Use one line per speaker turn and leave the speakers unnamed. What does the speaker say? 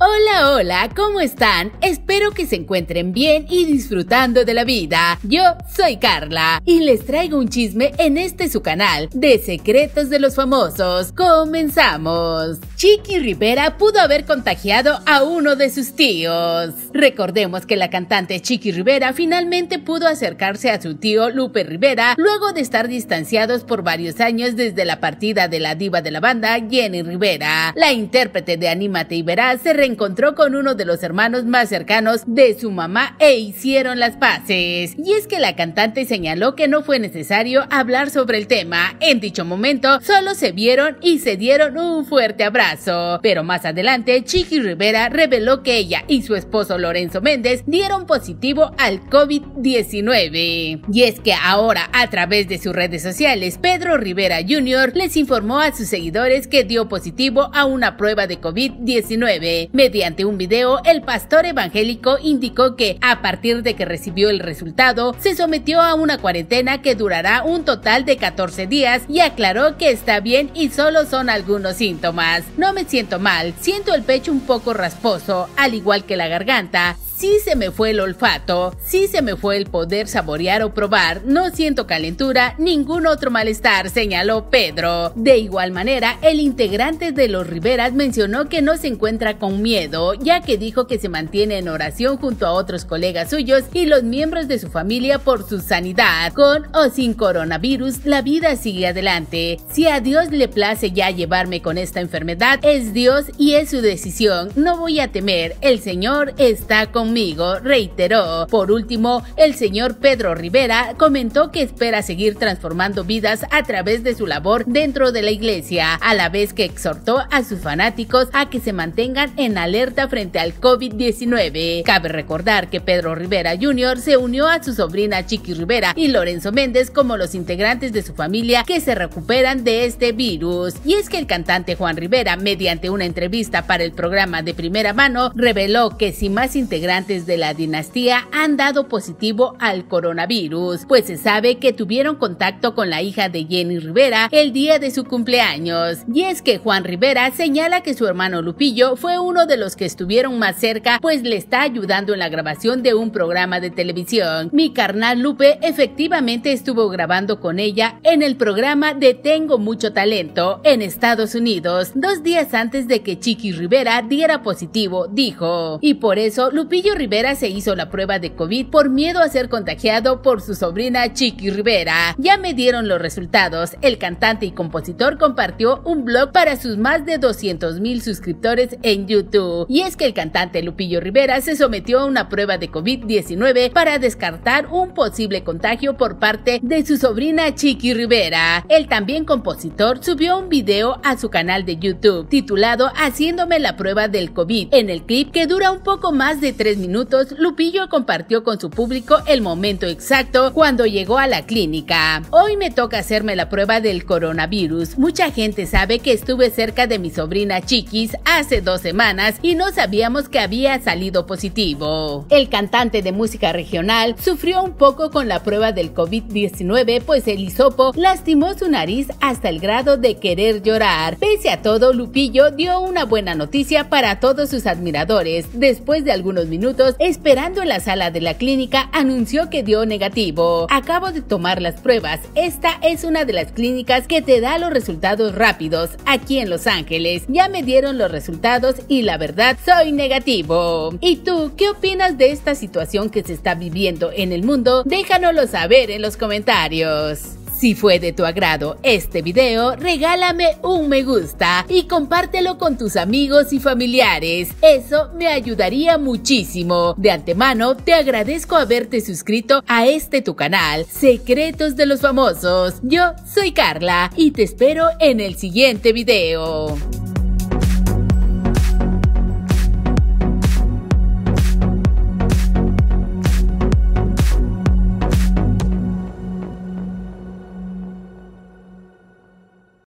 Hola, hola, ¿cómo están? Espero que se encuentren bien y disfrutando de la vida. Yo soy Carla y les traigo un chisme en este su canal de Secretos de los Famosos. Comenzamos. Chiqui Rivera pudo haber contagiado a uno de sus tíos. Recordemos que la cantante Chiqui Rivera finalmente pudo acercarse a su tío Lupe Rivera luego de estar distanciados por varios años desde la partida de la diva de la banda Jenny Rivera. La intérprete de Anímate y Verás se encontró con uno de los hermanos más cercanos de su mamá e hicieron las paces. Y es que la cantante señaló que no fue necesario hablar sobre el tema. En dicho momento, solo se vieron y se dieron un fuerte abrazo. Pero más adelante, Chiqui Rivera reveló que ella y su esposo Lorenzo Méndez dieron positivo al COVID-19. Y es que ahora, a través de sus redes sociales, Pedro Rivera Jr. les informó a sus seguidores que dio positivo a una prueba de COVID-19 Mediante un video, el pastor evangélico indicó que, a partir de que recibió el resultado, se sometió a una cuarentena que durará un total de 14 días y aclaró que está bien y solo son algunos síntomas. No me siento mal, siento el pecho un poco rasposo, al igual que la garganta, sí se me fue el olfato, sí se me fue el poder saborear o probar, no siento calentura, ningún otro malestar, señaló Pedro. De igual manera, el integrante de los Riveras mencionó que no se encuentra con miedo, ya que dijo que se mantiene en oración junto a otros colegas suyos y los miembros de su familia por su sanidad. Con o sin coronavirus, la vida sigue adelante. Si a Dios le place ya llevarme con esta enfermedad, es Dios y es su decisión. No voy a temer, el Señor está conmigo reiteró. Por último, el señor Pedro Rivera comentó que espera seguir transformando vidas a través de su labor dentro de la iglesia, a la vez que exhortó a sus fanáticos a que se mantengan en alerta frente al COVID-19. Cabe recordar que Pedro Rivera Jr. se unió a su sobrina Chiqui Rivera y Lorenzo Méndez como los integrantes de su familia que se recuperan de este virus. Y es que el cantante Juan Rivera, mediante una entrevista para el programa de primera mano, reveló que si más integrantes de la dinastía han dado positivo al coronavirus, pues se sabe que tuvieron contacto con la hija de Jenny Rivera el día de su cumpleaños. Y es que Juan Rivera señala que su hermano Lupillo fue uno de los que estuvieron más cerca, pues le está ayudando en la grabación de un programa de televisión. Mi carnal Lupe efectivamente estuvo grabando con ella en el programa de Tengo mucho talento en Estados Unidos, dos días antes de que Chiqui Rivera diera positivo, dijo. Y por eso Lupillo Lupillo Rivera se hizo la prueba de COVID por miedo a ser contagiado por su sobrina Chiqui Rivera. Ya me dieron los resultados. El cantante y compositor compartió un blog para sus más de 200 mil suscriptores en YouTube. Y es que el cantante Lupillo Rivera se sometió a una prueba de COVID-19 para descartar un posible contagio por parte de su sobrina Chiqui Rivera. El también compositor subió un video a su canal de YouTube titulado Haciéndome la prueba del COVID. En el clip que dura un poco más de tres minutos, Lupillo compartió con su público el momento exacto cuando llegó a la clínica. Hoy me toca hacerme la prueba del coronavirus. Mucha gente sabe que estuve cerca de mi sobrina Chiquis hace dos semanas y no sabíamos que había salido positivo. El cantante de música regional sufrió un poco con la prueba del COVID-19 pues el hisopo lastimó su nariz hasta el grado de querer llorar. Pese a todo, Lupillo dio una buena noticia para todos sus admiradores. Después de algunos minutos, esperando en la sala de la clínica, anunció que dio negativo. Acabo de tomar las pruebas. Esta es una de las clínicas que te da los resultados rápidos aquí en Los Ángeles. Ya me dieron los resultados y la verdad soy negativo. ¿Y tú qué opinas de esta situación que se está viviendo en el mundo? Déjanoslo saber en los comentarios. Si fue de tu agrado este video, regálame un me gusta y compártelo con tus amigos y familiares. Eso me ayudaría muchísimo. De antemano, te agradezco haberte suscrito a este tu canal, Secretos de los Famosos. Yo soy Carla y te espero en el siguiente video.